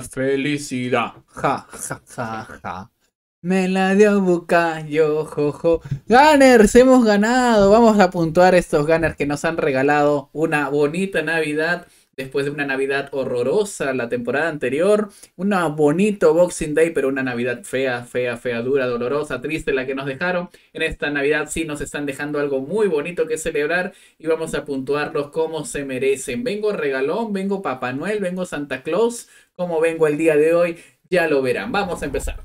felicidad. Ja, ja, Me la dio Bucayo, jojo. Gunners, hemos ganado. Vamos a puntuar estos Gunners que nos han regalado una bonita Navidad después de una Navidad horrorosa la temporada anterior, un bonito Boxing Day, pero una Navidad fea, fea, fea, dura, dolorosa, triste la que nos dejaron. En esta Navidad sí nos están dejando algo muy bonito que celebrar y vamos a puntuarlos como se merecen. Vengo regalón, vengo Papá Noel, vengo Santa Claus, como vengo el día de hoy, ya lo verán. Vamos a empezar.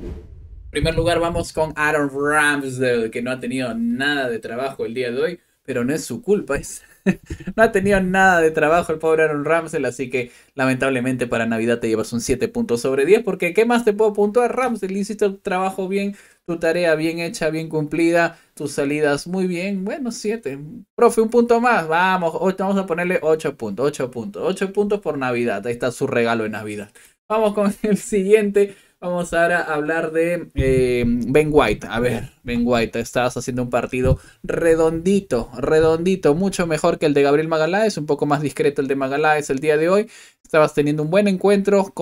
En primer lugar vamos con Aaron Ramsdale, que no ha tenido nada de trabajo el día de hoy, pero no es su culpa, es no ha tenido nada de trabajo el pobre Aaron Ramsel, así que lamentablemente para Navidad te llevas un 7 puntos sobre 10, porque ¿qué más te puedo puntuar? Ramsel, hiciste tu trabajo bien, tu tarea bien hecha, bien cumplida, tus salidas muy bien, bueno, 7. Profe, un punto más, vamos, vamos a ponerle 8 puntos, 8 puntos, 8 puntos por Navidad, ahí está su regalo de Navidad. Vamos con el siguiente Vamos ahora a hablar de eh, Ben White. A ver, Ben White, estabas haciendo un partido redondito, redondito, mucho mejor que el de Gabriel Magaláes, un poco más discreto el de Magaláes el día de hoy. Estabas teniendo un buen encuentro,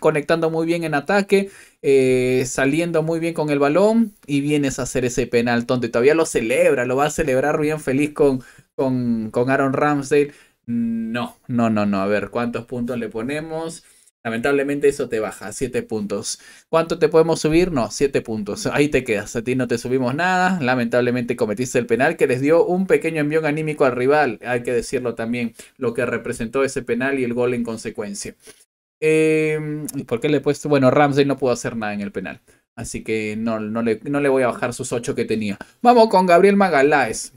conectando muy bien en ataque, eh, saliendo muy bien con el balón y vienes a hacer ese penal tonto. todavía lo celebra, lo va a celebrar bien feliz con, con, con Aaron Ramsdale. No, no, no, no. A ver, ¿cuántos puntos le ponemos? Lamentablemente eso te baja, 7 puntos. ¿Cuánto te podemos subir? No, 7 puntos. Ahí te quedas, a ti no te subimos nada. Lamentablemente cometiste el penal que les dio un pequeño envión anímico al rival, hay que decirlo también, lo que representó ese penal y el gol en consecuencia. Em, ¿Por qué le he puesto? Bueno, Ramsey no pudo hacer nada en el penal. Así que no, no, le, no le voy a bajar sus 8 que tenía. Vamos con Gabriel Magaláes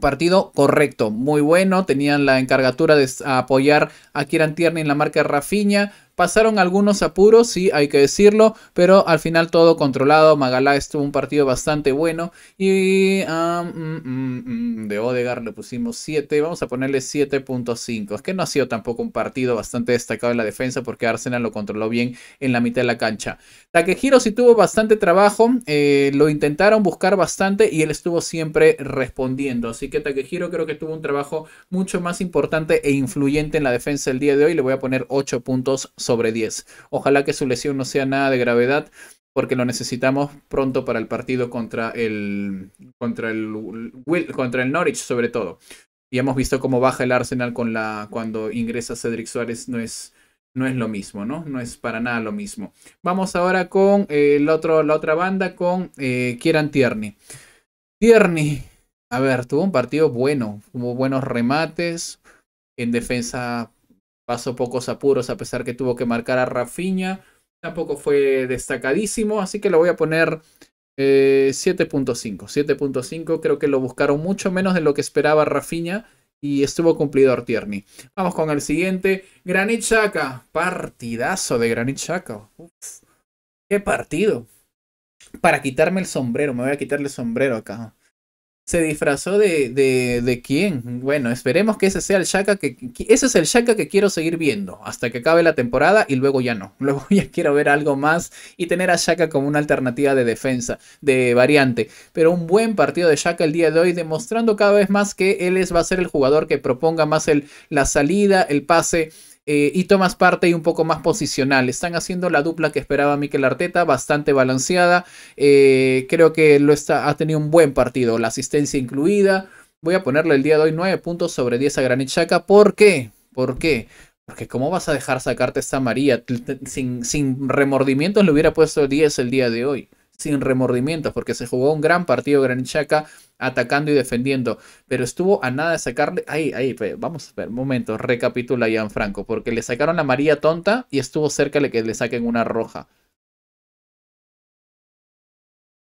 partido correcto, muy bueno. Tenían la encargatura de apoyar a Kieran Tierney en la marca Rafinha. Pasaron algunos apuros, sí, hay que decirlo, pero al final todo controlado. Magalá estuvo un partido bastante bueno y ah, mm, mm, mm, de Odegar le pusimos 7, vamos a ponerle 7.5. Es que no ha sido tampoco un partido bastante destacado en la defensa porque Arsenal lo controló bien en la mitad de la cancha. Takehiro sí tuvo bastante trabajo, eh, lo intentaron buscar bastante y él estuvo siempre respondiendo. Así que Takehiro creo que tuvo un trabajo mucho más importante e influyente en la defensa el día de hoy. Le voy a poner 8 puntos sobre 10. Ojalá que su lesión no sea nada de gravedad, porque lo necesitamos pronto para el partido contra el, contra el, contra el Norwich, sobre todo. Y hemos visto cómo baja el Arsenal con la, cuando ingresa Cedric Suárez, no es, no es lo mismo, ¿no? No es para nada lo mismo. Vamos ahora con eh, el otro, la otra banda, con eh, Kieran Tierney. Tierney, a ver, tuvo un partido bueno, hubo buenos remates, en defensa pasó pocos apuros a pesar que tuvo que marcar a Rafinha. Tampoco fue destacadísimo, así que lo voy a poner 7.5. Eh, 7.5 creo que lo buscaron mucho menos de lo que esperaba Rafinha y estuvo cumplido Artierni. Vamos con el siguiente, Granit Xhaka. Partidazo de Granit Xhaka. qué partido. Para quitarme el sombrero, me voy a quitarle el sombrero acá se disfrazó de, de, de, quién. Bueno, esperemos que ese sea el Shaka que, ese es el Shaka que quiero seguir viendo hasta que acabe la temporada y luego ya no. Luego ya quiero ver algo más y tener a Shaka como una alternativa de defensa, de variante. Pero un buen partido de Shaka el día de hoy demostrando cada vez más que él es, va a ser el jugador que proponga más el, la salida, el pase eh, y tomas parte y un poco más posicional. Están haciendo la dupla que esperaba Miquel Arteta, bastante balanceada. Eh, creo que lo está, ha tenido un buen partido, la asistencia incluida. Voy a ponerle el día de hoy 9 puntos sobre 10 a Granit Xhaka. ¿Por qué? ¿Por qué? Porque ¿cómo vas a dejar sacarte esta María? Sin, sin remordimientos le hubiera puesto 10 el día de hoy sin remordimientos, porque se jugó un gran partido Chaca atacando y defendiendo, pero estuvo a nada de sacarle, ahí, ahí, vamos a ver, un momento, recapitula Franco, porque le sacaron a María tonta y estuvo cerca de que le saquen una roja.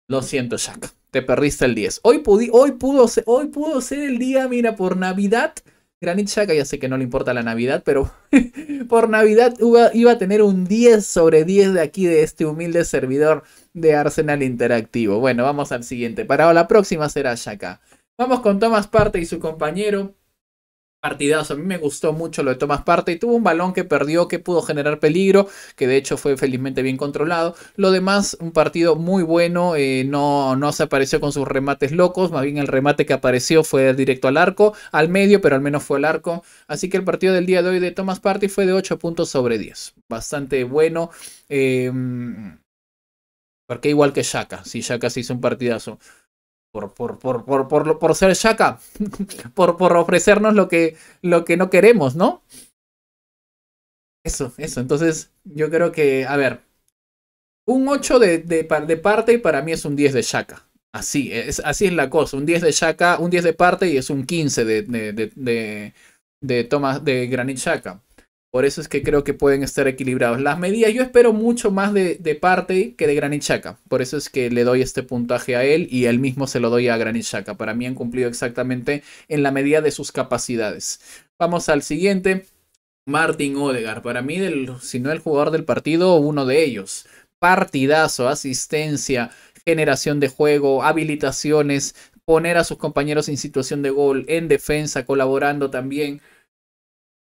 Lo siento, Jack. te perdiste el 10. Hoy, pudi hoy, pudo hoy pudo ser el día, mira, por Navidad Granit Shaka ya sé que no le importa la Navidad, pero por Navidad iba, a tener un 10 sobre 10 de aquí de este humilde servidor de Arsenal Interactivo. Bueno, vamos al siguiente. Para la próxima será Shaka. Vamos con Thomas Parte y su compañero partidazo. A mí me gustó mucho lo de Tomás y Tuvo un balón que perdió, que pudo generar peligro, que de hecho fue felizmente bien controlado. Lo demás, un partido muy bueno. Eh, no, no se apareció con sus remates locos. Más bien el remate que apareció fue directo al arco, al medio, pero al menos fue al arco. Así que el partido del día de hoy de Tomás Partey fue de 8 puntos sobre 10. Bastante bueno. Eh, porque igual que Shaka, si Shaka se hizo un partidazo por, por, por, por, ser Shaka, por, por ofrecernos lo que, lo que no queremos, ¿no? Eso, eso. Entonces, yo creo que, a ver, un 8 de, de, parte para mí es un 10 de Shaka. Así es, así es la cosa. Un 10 de Shaka, un 10 de parte y es un 15 de, de, de, de, de Granit Shaka. Por eso es que creo que pueden estar equilibrados. Las medidas, yo espero mucho más de, parte que de Granit Por eso es que le doy este puntaje a él y él mismo se lo doy a Granit Para mí han cumplido exactamente en la medida de sus capacidades. Vamos al siguiente. Martin Odegar. Para mí, si no el jugador del partido, uno de ellos. Partidazo, asistencia, generación de juego, habilitaciones, poner a sus compañeros en situación de gol, en defensa, colaborando también.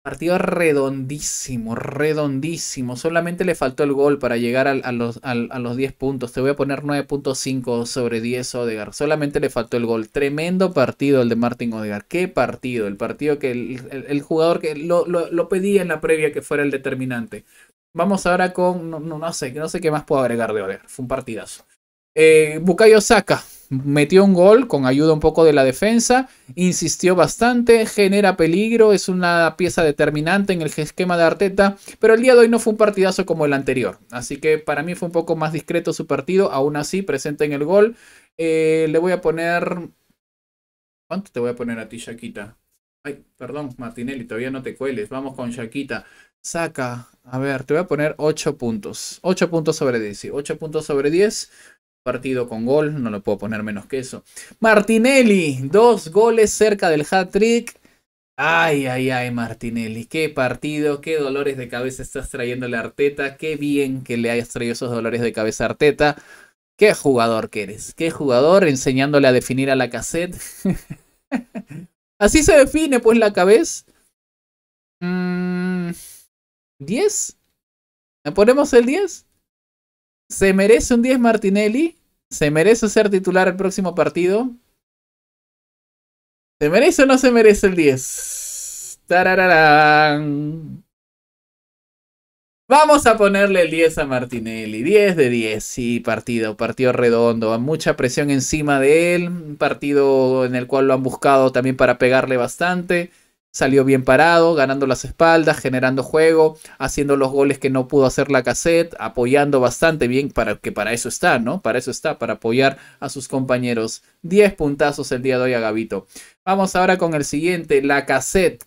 Partido redondísimo, redondísimo. Solamente le faltó el gol para llegar a, los, a, los 10 puntos. Te voy a poner 9.5 sobre 10 Odegar. Solamente le faltó el gol. Tremendo partido el de Martin Odegar. Qué partido. El partido que el, jugador que lo, lo, pedía en la previa que fuera el determinante. Vamos ahora con. No, no, sé, no sé qué más puedo agregar de Odegar. Fue un partidazo. Eh, Bukayo metió un gol con ayuda un poco de la defensa, insistió bastante, genera peligro, es una pieza determinante en el esquema de Arteta, pero el día de hoy no fue un partidazo como el anterior, así que para mí fue un poco más discreto su partido, aún así presente en el gol. Eh, le voy a poner... ¿Cuánto te voy a poner a ti, Shaquita? Ay, perdón, Martinelli, todavía no te cueles, vamos con Shaquita Saca, a ver, te voy a poner 8 puntos. 8 puntos sobre 10, 8 puntos sobre 10 partido con gol, no lo puedo poner menos que eso. Martinelli, dos goles cerca del hat-trick. Ay, ay, ay, Martinelli, qué partido, qué dolores de cabeza estás trayéndole a Arteta, qué bien que le hayas traído esos dolores de cabeza a Arteta. Qué jugador que eres, qué jugador enseñándole a definir a la cassette. Así se define pues la cabeza. ¿10? Mm, ¿Le ponemos el 10? ¿Se merece un 10 Martinelli? ¿Se merece ser titular el próximo partido? ¿Se merece o no se merece el 10? Tarararán. Vamos a ponerle el 10 a Martinelli. 10 de 10. Sí, partido, partido redondo. Mucha presión encima de él. partido en el cual lo han buscado también para pegarle bastante. Salió bien parado, ganando las espaldas, generando juego, haciendo los goles que no pudo hacer la cassette, apoyando bastante bien, para, que para eso está, ¿no? Para eso está, para apoyar a sus compañeros. 10 puntazos el día de hoy a Gabito. Vamos ahora con el siguiente, la cassette.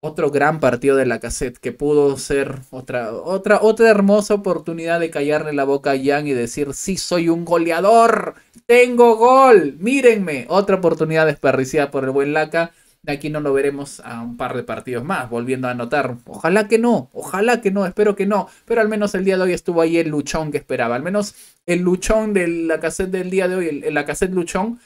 Otro gran partido de la cassette que pudo ser otra, otra, otra hermosa oportunidad de callarle la boca a Jan y decir, sí, soy un goleador, tengo gol, mírenme. Otra oportunidad desperdiciada por el buen Laca aquí no lo veremos a un par de partidos más, volviendo a anotar. Ojalá que no, ojalá que no, espero que no. Pero al menos el día de hoy estuvo ahí el luchón que esperaba. Al menos el luchón de la cassette del día de hoy, el, la cassette luchón,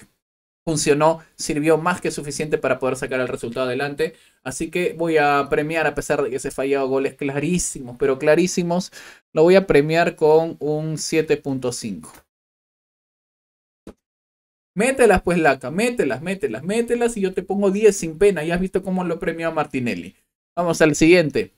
funcionó, sirvió más que suficiente para poder sacar el resultado adelante. Así que voy a premiar, a pesar de que se fallado goles clarísimos, pero clarísimos, lo voy a premiar con un 7.5. Mételas, pues, Laca, mételas, mételas, mételas y yo te pongo 10 sin pena. Ya has visto cómo lo premió a Martinelli. Vamos al siguiente.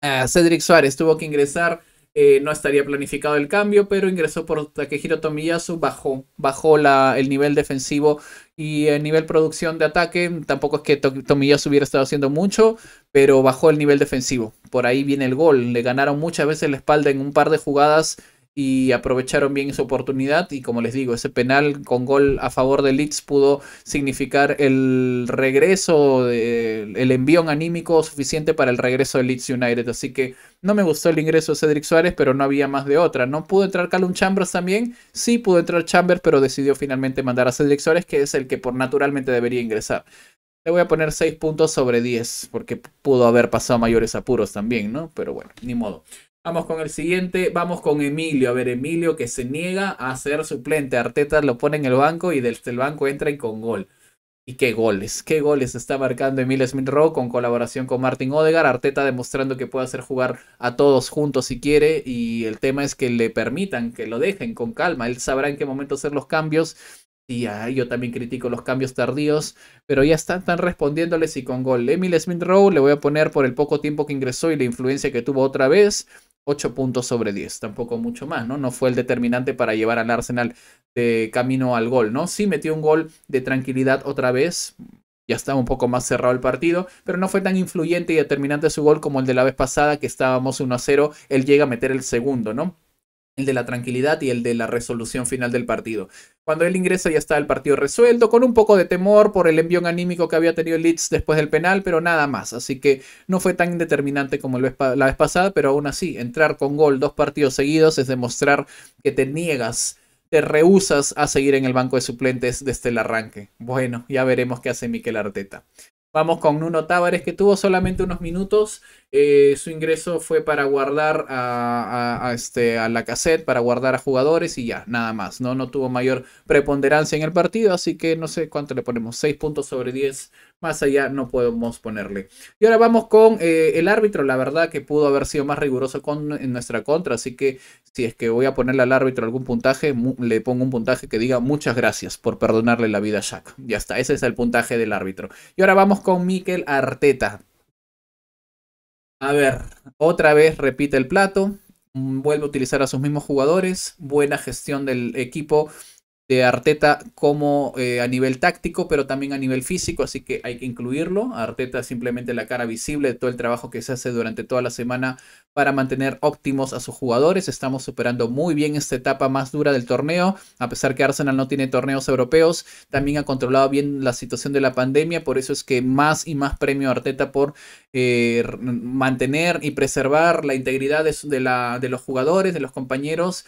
Ah, Cedric Suárez tuvo que ingresar. Eh, no estaría planificado el cambio, pero ingresó por Takehiro Tomiyasu, bajó, bajó la, el nivel defensivo y el eh, nivel producción de ataque. Tampoco es que Tomiyasu hubiera estado haciendo mucho, pero bajó el nivel defensivo. Por ahí viene el gol. Le ganaron muchas veces la espalda en un par de jugadas y aprovecharon bien su oportunidad y como les digo, ese penal con gol a favor de Leeds pudo significar el regreso, de, el envión anímico suficiente para el regreso de Leeds United. Así que no me gustó el ingreso de Cedric Suárez, pero no había más de otra. ¿No pudo entrar Calum Chambers también? Sí pudo entrar Chambers, pero decidió finalmente mandar a Cedric Suárez, que es el que por naturalmente debería ingresar. Le voy a poner 6 puntos sobre 10, porque pudo haber pasado mayores apuros también, ¿no? Pero bueno, ni modo. Vamos con el siguiente, vamos con Emilio. A ver, Emilio que se niega a ser suplente. Arteta lo pone en el banco y desde el banco entra y con gol. Y qué goles, qué goles está marcando Emilio Smith Rowe con colaboración con Martin Odegar. Arteta demostrando que puede hacer jugar a todos juntos si quiere. Y el tema es que le permitan, que lo dejen con calma. Él sabrá en qué momento hacer los cambios. Y yo también critico los cambios tardíos, pero ya están, están respondiéndoles y con gol. Emilio Smith Rowe le voy a poner por el poco tiempo que ingresó y la influencia que tuvo otra vez. 8 puntos sobre 10, tampoco mucho más, ¿no? No fue el determinante para llevar al Arsenal de camino al gol, ¿no? Sí metió un gol de tranquilidad otra vez, ya estaba un poco más cerrado el partido, pero no fue tan influyente y determinante su gol como el de la vez pasada que estábamos 1 a 0, él llega a meter el segundo, ¿no? el de la tranquilidad y el de la resolución final del partido. Cuando él ingresa ya está el partido resuelto, con un poco de temor por el envión anímico que había tenido Leeds después del penal, pero nada más. Así que no fue tan indeterminante como la vez pasada, pero aún así, entrar con gol dos partidos seguidos es demostrar que te niegas te rehusas a seguir en el banco de suplentes desde el arranque. Bueno, ya veremos qué hace Miquel Arteta. Vamos con Nuno Tavares, que tuvo solamente unos minutos eh, su ingreso fue para guardar a, este, a la cassette, para guardar a jugadores y ya, nada más, ¿no? No tuvo mayor preponderancia en el partido, así que no sé cuánto le ponemos, 6 puntos sobre 10, más allá no podemos ponerle. Y ahora vamos con eh, el árbitro, la verdad que pudo haber sido más riguroso con, en nuestra contra, así que si es que voy a ponerle al árbitro algún puntaje, le pongo un puntaje que diga muchas gracias por perdonarle la vida a Shaq. Ya está, ese es el puntaje del árbitro. Y ahora vamos con Mikel Arteta a ver, otra vez repite el plato, mm, vuelve a utilizar a sus mismos jugadores, buena gestión del equipo de Arteta como eh, a nivel táctico, pero también a nivel físico, así que hay que incluirlo. Arteta es simplemente la cara visible de todo el trabajo que se hace durante toda la semana para mantener óptimos a sus jugadores. Estamos superando muy bien esta etapa más dura del torneo, a pesar que Arsenal no tiene torneos europeos, también ha controlado bien la situación de la pandemia, por eso es que más y más premio Arteta por eh, mantener y preservar la integridad de los jugadores, de los compañeros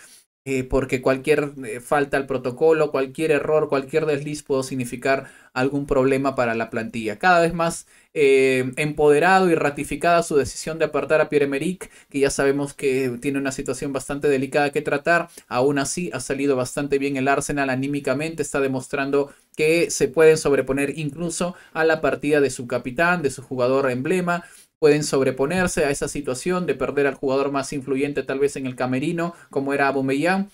eh, porque cualquier eh, falta al protocolo, cualquier error, cualquier desliz puede significar algún problema para la plantilla. Cada vez más eh, empoderado y ratificada su decisión de apartar a Pierre-Emerick, que ya sabemos que tiene una situación bastante delicada que tratar, aún así ha salido bastante bien el Arsenal anímicamente, está demostrando que se pueden sobreponer incluso a la partida de su capitán, de su jugador emblema, pueden sobreponerse a esa situación de perder al jugador más influyente tal vez en el camerino, como era Aubameyang.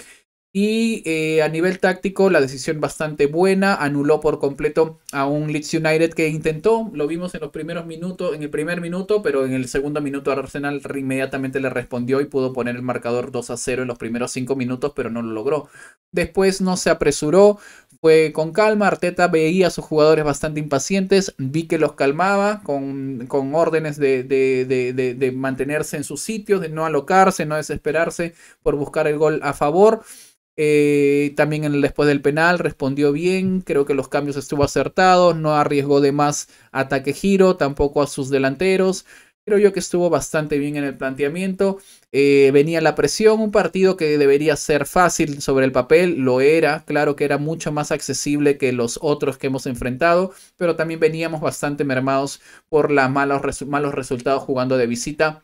Y eh, a nivel táctico, la decisión bastante buena, anuló por completo a un Leeds United que intentó, lo vimos en los primeros minutos, en el primer minuto, pero en el segundo minuto Arsenal inmediatamente le respondió y pudo poner el marcador 2 a 0 en los primeros cinco minutos, pero no lo logró. Después no se apresuró, fue con calma, Arteta veía a sus jugadores bastante impacientes, vi que los calmaba con, con órdenes de, de, de, de mantenerse en sus sitios, de no alocarse, no desesperarse por buscar el gol a favor. Eh, también después del penal respondió bien, creo que los cambios estuvo acertados, no arriesgó de más ataque giro, tampoco a sus delanteros. Creo yo que estuvo bastante bien en el planteamiento. Eh, venía la presión, un partido que debería ser fácil sobre el papel, lo era, claro que era mucho más accesible que los otros que hemos enfrentado, pero también veníamos bastante mermados por los malos resultados jugando de visita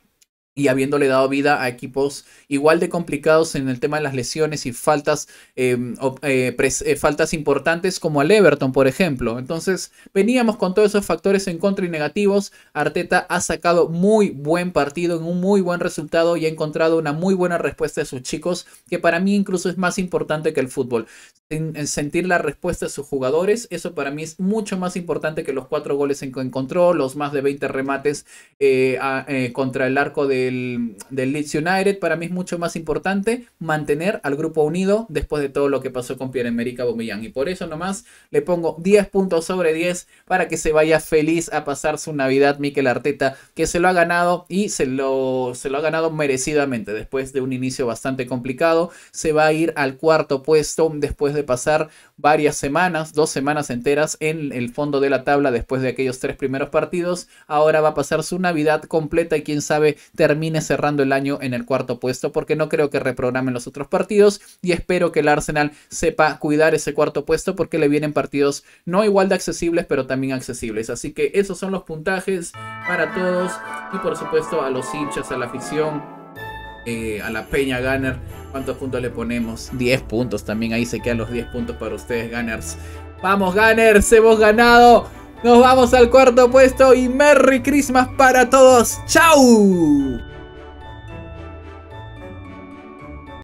y habiéndole dado vida a equipos igual de complicados en el tema de las lesiones y faltas, em, eh, eh, faltas importantes como al Everton, por ejemplo. Entonces, veníamos con todos esos factores en contra y negativos. Arteta ha sacado muy buen partido, en un muy buen resultado y ha encontrado una muy buena respuesta de sus chicos, que para mí incluso es más importante que el fútbol. sentir la respuesta de sus jugadores, eso para mí es mucho más importante que los cuatro goles en que encontró, los más de 20 remates eh, contra el arco de del, Leeds United, para mí es mucho más importante mantener al grupo unido después de todo lo que pasó con Pierre-Emerick Aubameyang. Y por eso nomás le pongo 10 puntos sobre 10 para que se vaya feliz a pasar su Navidad Miquel Arteta, que se lo ha ganado y se lo, se lo ha ganado merecidamente después de un inicio bastante complicado. Se va a ir al cuarto puesto después de pasar varias semanas, dos semanas enteras en el fondo de la tabla después de aquellos tres primeros partidos. Ahora va a pasar su Navidad completa y quién sabe terminar termine cerrando el año en el cuarto puesto, porque no creo que reprogramen los otros partidos y espero que el Arsenal sepa cuidar ese cuarto puesto porque le vienen partidos no igual de accesibles, pero también accesibles. Así que esos son los puntajes para todos y por supuesto a los hinchas, a la afición. Eh, a la Peña Gunner, ¿cuántos puntos le ponemos? 10 puntos, también ahí se quedan los 10 puntos para ustedes, Gunners. Vamos, Gunners, hemos ganado. Nos vamos al cuarto puesto y Merry Christmas para todos. ¡Chao!